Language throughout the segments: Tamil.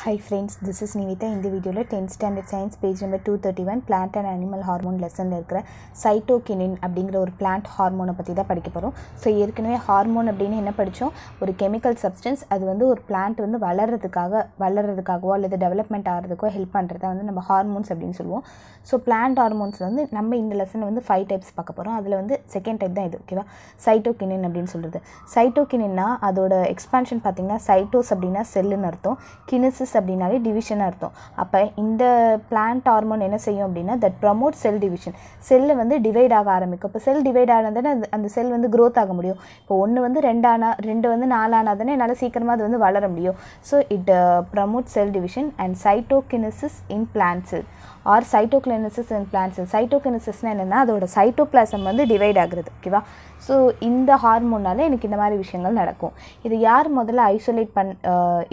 high friends this is Nivitha இந்த வீடியோவில் tenth standard science page number two thirty one plant and animal hormone லெசனில் இருக்கிற சைட்டோகினின் அப்படிங்கிற ஒரு பிளான்ட் ஹார்மோனை பற்றி தான் படிக்க போகிறோம் ஸோ ஏற்கனவே ஹார்மோன் அப்படின்னு என்ன படித்தோம் ஒரு கெமிக்கல் சப்ஸ்டன்ஸ் அது வந்து ஒரு பிளான்ட் வந்து வளர்கிறதுக்காக வளர்கிறதுக்காகவோ அல்லது டெவலப்மெண்ட் ஆகிறதுக்கோ ஹெல்ப் பண்ணுறத வந்து நம்ம ஹார்மோன்ஸ் அப்படின்னு சொல்லுவோம் ஸோ பிளான்ட் ஹார்மோன்ஸில் வந்து நம்ம இந்த லெசனில் வந்து ஃபைவ் டைப்ஸ் பார்க்க போகிறோம் அதில் வந்து செகண்ட் டைப் தான் இது ஓகேவா சைட்டோகினின் அப்படின்னு சொல்கிறது சைட்டோகினின்னா அதோட எக்ஸ்பான்ஷன் பார்த்திங்கன்னா சைட்டோஸ் அப்படின்னா செல்லுன்னு அர்த்தம் கினிஸ் மைசஸ் அப்படின்னாலே டிவிஷன் அர்த்தம் அப்போ இந்த பிளான்ட் ஹார்மோன் என்ன செய்யும் அப்படின்னா that promote cell division cell வந்து டிவைட் ஆக ஆரம்பிக்கும் இப்போ செல் டிவைட் ஆனதானே அந்த செல் வந்து க்ரோத் ஆக முடியும் இப்போ ஒன்று வந்து ரெண்டானா ரெண்டு வந்து நாலானா தானே என்னால் சீக்கிரமாக அது வந்து வளர முடியும் so it promote cell division and cytokinesis in plant cell or cytokinesis in plants சைட்டோகினிசிஸ்னால் என்னென்னா அதோட சைட்டோபிளாசம் வந்து டிவைட் ஆகுறது ஓகேவா ஸோ இந்த ஹார்மோனால் எனக்கு இந்த மாதிரி விஷயங்கள் நடக்கும் இது யார் முதல்ல ஐசோலேட் பண்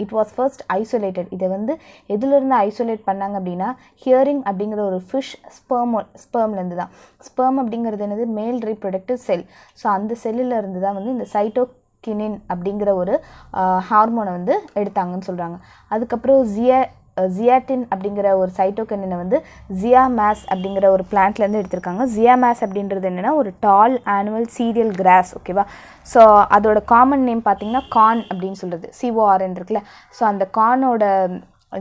இட் வாஸ் ஃபர்ஸ்ட் ஐசோலேட்டட் இதை வந்து எதுலேருந்து ஐசோலேட் பண்ணாங்க அப்படின்னா ஹியரிங் அப்படிங்கிற ஒரு ஃபிஷ் ஸ்பேம் ஸ்பேம்லேருந்து தான் ஸ்பெர்ம் அப்படிங்கிறது என்னது மேல் ரீப்ரொடக்டிவ் செல் ஸோ அந்த செல்லில் இருந்து தான் வந்து இந்த சைட்டோ கினின் அப்படிங்கிற ஒரு ஹார்மோனை வந்து எடுத்தாங்கன்னு சொல்கிறாங்க அதுக்கப்புறம் ஜிய ஜியாட்டின் அப்படிங்கிற ஒரு சைட்டோகனினை வந்து ஜியா மேஸ் அப்படிங்கிற ஒரு பிளான்ட்லேருந்து எடுத்திருக்காங்க ஜியா மேஸ் அப்படின்றது என்னென்னா ஒரு டால் ஆனுவல் சீரியல் கிராஸ் ஓகேவா ஸோ அதோட காமன் நேம் பார்த்தீங்கன்னா கான் அப்படின்னு சொல்கிறது சிஓஆர்என் இருக்குல்ல ஸோ அந்த கானோட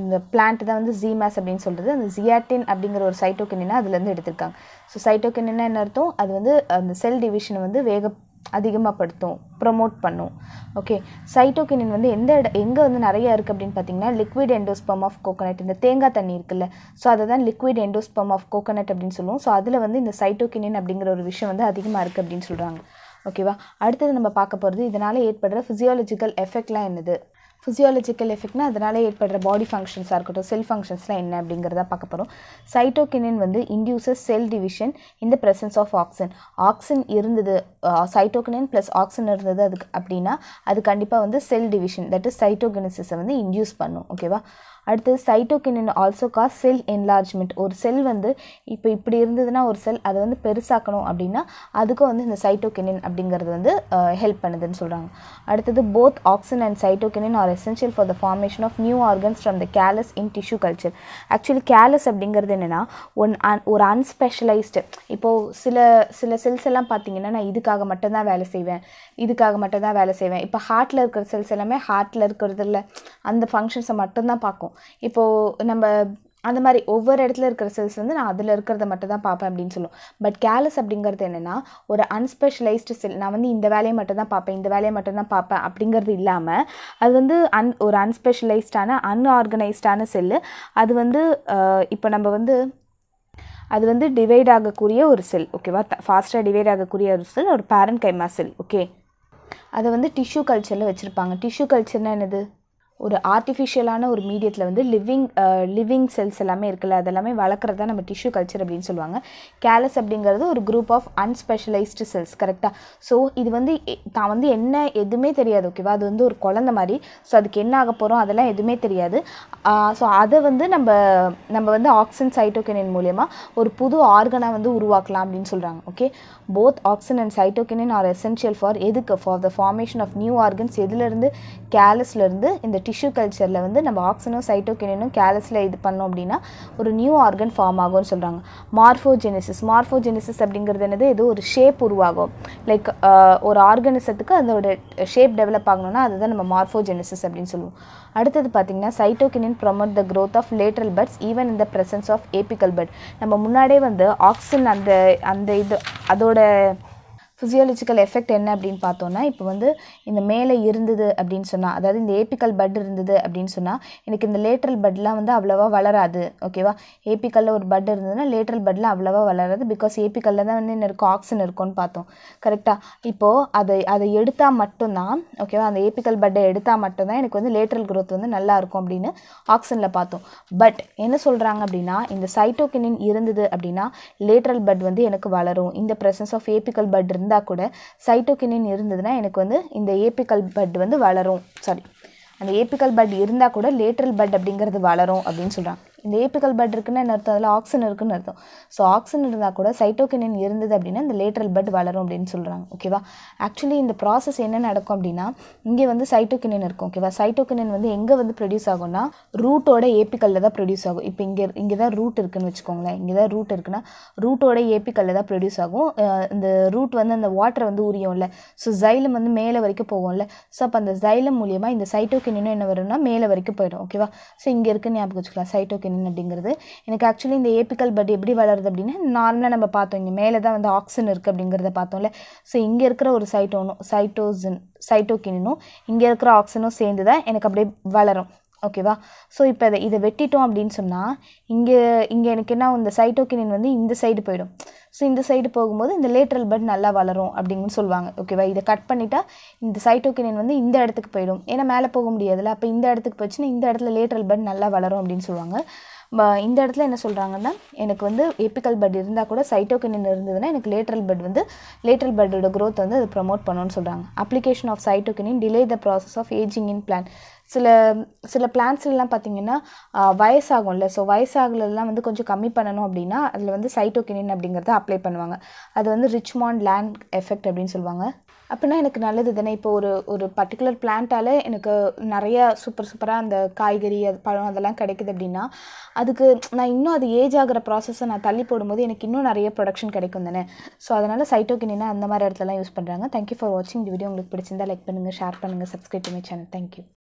இந்த பிளான்ட் தான் வந்து ஜிமேஸ் அப்படின்னு சொல்கிறது அந்த ஜியாட்டின் அப்படிங்கிற ஒரு சைட்டோகினா அதுலேருந்து எடுத்திருக்காங்க ஸோ சைட்டோகினா என்ன அர்த்தம் அது வந்து அந்த செல் டிவிஷனை வந்து வேக அதிகமாகப்படுத்தும் ப்ரொமோட் பண்ணும் ஓகே சைட்டோகினின் வந்து எந்த இட எங்கே வந்து நிறையா இருக்குது அப்படின்னு பார்த்தீங்கன்னா லிக்விட் எண்டோஸ்பம் ஆஃப் கோகோனட் இந்த தேங்காய் தண்ணி இருக்குல்ல ஸோ அதை தான் லிக்விட் எண்டோஸ்பம் ஆஃப் கோகோனட் அப்படின்னு சொல்லுவோம் ஸோ அதில் வந்து இந்த சைட்டோகினின் அப்படிங்கிற ஒரு விஷயம் வந்து அதிகமாக இருக்குது அப்படின்னு சொல்கிறாங்க ஓகேவா அடுத்தது நம்ம பார்க்க போகிறது இதனால் ஏற்படுற ஃபிசியாலஜிக்கல் எஃபெக்ட்லாம் என்னது ஃபிசியாலஜிக்கல் எஃபெக்ட்னா அதனால் ஏற்படுற பாடி ஃபங்க்ஷன்ஸாக இருக்கட்டும் செல் ஃபங்க்ஷன்ஸ்லாம் என்ன அப்படிங்கிறத பார்க்க போகிறோம் சைட்டோகினின் வந்து இன்டியூசஸ் செல் டிவிஷன் இந்த ப்ரெசன்ஸ் ஆஃப் ஆக்சின் ஆக்சின் இருந்தது சைட்டோகினின் ப்ளஸ் ஆக்சின் இருந்தது அதுக்கு அப்படின்னா அது கண்டிப்பாக வந்து செல் டிவிஷன் தட் இஸ் சைட்டோகினிசிஸை வந்து இன்டியூஸ் பண்ணும் ஓகேவா அடுத்து cytokinin also cause cell enlargement ஒரு செல் வந்து இப்போ இப்படி இருந்ததுன்னா ஒரு செல் அதை வந்து பெருசாக்கணும் அப்படின்னா அதுக்கும் வந்து இந்த சைட்டோகெனின் அப்படிங்கிறது வந்து ஹெல்ப் பண்ணுதுன்னு சொல்கிறாங்க அடுத்தது both auxin and cytokinin are essential for the formation of new organs from the callus in tissue culture actually callus அப்படிங்கிறது என்னென்னா ஒன் ஒரு அன்ஸ்பெஷலைஸ்டு இப்போது சில சில செல்ஸ் எல்லாம் பார்த்தீங்கன்னா நான் இதுக்காக மட்டும்தான் வேலை செய்வேன் இதுக்காக மட்டும்தான் வேலை செய்வேன் இப்போ ஹார்ட்டில் இருக்கிற செல்ஸ் எல்லாமே ஹார்ட்டில் இல்லை அந்த ஃபங்க்ஷன்ஸை மட்டும்தான் பார்க்கும் இப்போது நம்ம அந்த மாதிரி ஒவ்வொரு இடத்துல இருக்கிற செல்ஸ் வந்து நான் அதில் இருக்கிறத மட்டும் தான் பார்ப்பேன் அப்படின்னு சொல்லுவோம் பட் கேலஸ் அப்படிங்கிறது என்னென்னா ஒரு அன்ஸ்பெஷலைஸ்டு செல் நான் வந்து இந்த வேலையை மட்டும் தான் பார்ப்பேன் இந்த வேலையை மட்டும் தான் பார்ப்பேன் அப்படிங்கிறது இல்லாமல் அது வந்து அன் ஒரு அன்ஸ்பெஷலைஸ்டான அன்ஆர்கனைஸ்டான செல்லு அது வந்து இப்போ நம்ம வந்து அது வந்து டிவைட் ஆகக்கூடிய ஒரு செல் ஓகேவா ஃபாஸ்ட்டாக டிவைட் ஆகக்கூடிய ஒரு செல் ஒரு பேரண்ட் கைமா செல் ஓகே அதை வந்து டிஷ்யூ கல்ச்சரில் வச்சுருப்பாங்க டிஷ்யூ கல்ச்சர்னால் என்னது ஒரு ஆர்டிஃபிஷியலான ஒரு மீடியத்தில் வந்து லிவிங் லிவிங் செல்ஸ் எல்லாமே இருக்குல்ல அதெல்லாமே வளர்க்குறது தான் நம்ம டிஷ்யூ கல்ச்சர் அப்படின்னு சொல்லுவாங்க கேலஸ் அப்படிங்கிறது ஒரு குரூப் ஆஃப் அன்ஸ்பெஷலைஸ்டு செல்ஸ் கரெக்டாக ஸோ இது வந்து தான் வந்து என்ன எதுவுமே தெரியாது ஓகேவா அது வந்து ஒரு குழந்த மாதிரி ஸோ அதுக்கு என்ன ஆக போகிறோம் அதெல்லாம் எதுவுமே தெரியாது ஸோ அதை வந்து நம்ம நம்ம வந்து ஆக்சிஜன் சைட்டோகெனின் மூலயமா ஒரு புது ஆர்கனாக வந்து உருவாக்கலாம் அப்படின்னு சொல்கிறாங்க okay both oxygen and cytokinin are essential for எதுக்கு for the formation of new organs எதுலேருந்து கேலஸ்லேருந்து இந்த டிஷ்யூ கல்ச்சரில் வந்து நம்ம ஆக்சனும் சைட்டோகினும் கேலஸில் இது பண்ணோம் அப்படின்னா ஒரு நியூ ஆர்கன் ஃபார்ம் ஆகும்னு சொல்கிறாங்க மார்ஃபோஜெனிசிஸ் மார்ஃபோஜெனிசிஸ் அப்படிங்கிறது என்னது ஏதோ ஒரு ஷேப் உருவாகும் லைக் ஒரு ஆர்கனிசத்துக்கு அதோட ஷேப் டெவலப் ஆகணும்னா அதுதான் நம்ம மார்ஃபோஜெனிசிஸ் அப்படின்னு சொல்லுவோம் அடுத்தது பார்த்திங்கன்னா cytokinin promote the growth of lateral buds even இந்த the presence of apical bud நம்ம முன்னாடியே வந்து ஆக்சிஜன் அந்த அந்த இது அதோட ஃபிசியாலஜிக்கல் எஃபெக்ட் என்ன அப்படின்னு பார்த்தோன்னா இப்போ வந்து இந்த மேலே இருந்தது அப்படின்னு சொன்னால் அதாவது இந்த ஏபிக்கல் பட் இருந்தது அப்படின்னு சொன்னால் எனக்கு இந்த லேட்ரல் பட்லாம் வந்து அவ்வளோவா வளராது ஓகேவா ஏபிக்கலில் ஒரு பட் இருந்ததுன்னா லேட்ரல் பட்லாம் அவ்வளோவா வளராது பிகாஸ் ஏபிக்கல்ல தான் வந்து என்ன இருக்கும் ஆக்சின் இருக்கும்னு பார்த்தோம் கரெக்டாக இப்போது அதை அதை எடுத்தால் மட்டும்தான் ஓகேவா அந்த ஏபிக்கல் பட்டை எடுத்தால் மட்டும்தான் எனக்கு வந்து லேட்ரல் க்ரோத் வந்து நல்லாயிருக்கும் அப்படின்னு ஆக்சனில் பார்த்தோம் பட் என்ன சொல்கிறாங்க அப்படின்னா இந்த சைட்டோகினின் இருந்தது அப்படின்னா லேட்ரல் பட் வந்து எனக்கு வளரும் இந்த ப்ரெசன்ஸ் ஆஃப் ஏபிக்கல் பட் இருந்து இருந்தால் கூட சைட்டோகினின் இருந்ததுன்னா எனக்கு வந்து இந்த ஏபிக்கல் பட் வந்து வளரும் சாரி அந்த ஏபிக்கல் பட் இருந்தால் கூட லேட்ரல் பட் அப்படிங்கிறது வளரும் அப்படின்னு சொல்கிறாங்க இந்த ஏபிக்கல் பட் இருக்குன்னு என்ன அர்த்தம் அதில் ஆக்சன் இருக்குன்னு அர்த்தம் ஸோ ஆக்சன் இருந்தால் கூட சைட்டோகினின் இருந்தது அப்படின்னா இந்த லேட்ரல் பட் வளரும் அப்படின்னு சொல்கிறாங்க ஓகேவா ஆக்சுவலி இந்த ப்ராசஸ் என்ன நடக்கும் அப்படின்னா இங்கே வந்து சைட்டோகினின் இருக்கும் ஓகேவா சைட்டோகினின் வந்து எங்கே வந்து ப்ரொடியூஸ் ஆகும்னா ரூட்டோட ஏபிக்கல்ல தான் ப்ரொடியூஸ் ஆகும் இப்போ இங்கே இங்கே தான் ரூட் இருக்குன்னு வச்சுக்கோங்களேன் இங்கே தான் ரூட் இருக்குன்னா ரூட்டோட ஏபிக்கல்ல தான் ப்ரொடியூஸ் ஆகும் இந்த ரூட் வந்து அந்த வாட்டரை வந்து இல்லை ஸோ ஜைலம் வந்து மேலே வரைக்கும் போகும்ல ஸோ அப்போ அந்த ஜைலம் மூலியமாக இந்த சைட்டோகினினும் என்ன வரும்னா மேலே வரைக்கும் போயிடும் ஓகேவா ஸோ இங்கே இருக்குன்னு ஞாபகம் வச்சுக்கலாம் சைட்டோக்கின் என்னென்னு அப்படிங்கிறது எனக்கு ஆக்சுவலி இந்த ஏபிக்கல் பட் எப்படி வளருது அப்படின்னா நார்மலாக நம்ம பார்த்தோம் இங்கே மேலே தான் வந்து ஆக்சின் இருக்குது அப்படிங்கிறத பார்த்தோம்ல ஸோ இங்கே இருக்கிற ஒரு சைட்டோனும் சைட்டோசின் சைட்டோகினும் இங்கே இருக்கிற ஆக்சினும் சேர்ந்து தான் எனக்கு அப்படியே வளரும் ஓகேவா ஸோ இப்போ இதை இதை வெட்டிட்டோம் அப்படின்னு சொன்னால் இங்கே இங்கே எனக்கு என்ன இந்த சைட்டோக்கினின் வந்து இந்த சைடு போயிடும் ஸோ இந்த சைடு போகும்போது இந்த லேட்ரல் பட் நல்லா வளரும் அப்படின்னு சொல்லுவாங்க ஓகேவா இதை கட் பண்ணிட்டா இந்த சைட்டோக்கினியன் வந்து இந்த இடத்துக்கு போயிடும் ஏன்னா மேலே போக முடியாதுல்ல அப்போ இந்த இடத்துக்கு போச்சுன்னா இந்த இடத்துல லேட்ரல் பட் நல்லா வளரும் அப்படின்னு சொல்லுவாங்க இந்த இடத்துல என்ன சொல்கிறாங்கன்னா எனக்கு வந்து எப்பிக்கல் பட் இருந்தால் கூட சைட்டோக்கினின் இருந்ததுன்னா எனக்கு லேட்ரல் பட் வந்து லேட்ரல் பட்டோட க்ரோத் வந்து அது ப்ரமோட் பண்ணணும்னு சொல்கிறாங்க application of cytokinin delay the process of ageing in plant சில சில பிளான்ஸ்லாம் பார்த்திங்கன்னா வயசாகும்ல ஸோ வயசாகலாம் வந்து கொஞ்சம் கம்மி பண்ணணும் அப்படின்னா அதில் வந்து சைட்டோகினின் அப்படிங்கிறத அப்ளை பண்ணுவாங்க அது வந்து ரிச்மாண்ட் லேண்ட் எஃபெக்ட் அப்படின்னு சொல்லுவாங்க அப்படின்னா எனக்கு நல்லது தானே இப்போ ஒரு ஒரு பர்டிகுலர் பிளான்ட்டால் எனக்கு நிறைய சூப்பர் சூப்பராக அந்த காய்கறி அது பழம் அதெல்லாம் கிடைக்குது அப்படின்னா அதுக்கு நான் இன்னும் அது ஏஜ் ஆகிற ப்ராசஸை நான் தள்ளி போடும்போது எனக்கு இன்னும் நிறைய ப்ரொடக்ஷன் கிடைக்கும் தானே ஸோ அதனால் சைட்டோகினா அந்த மாதிரி இடத்துலலாம் யூஸ் பண்ணுறாங்க தேங்க்யூ ஃபார் வாட்சிங் இந்த வீடியோ உங்களுக்கு பிடிச்சிருந்தா லைக் பண்ணுங்கள் ஷேர் பண்ணுங்கள் சப்ஸ்கிரைப் பண்ணி சேனல் தேங்க்யூ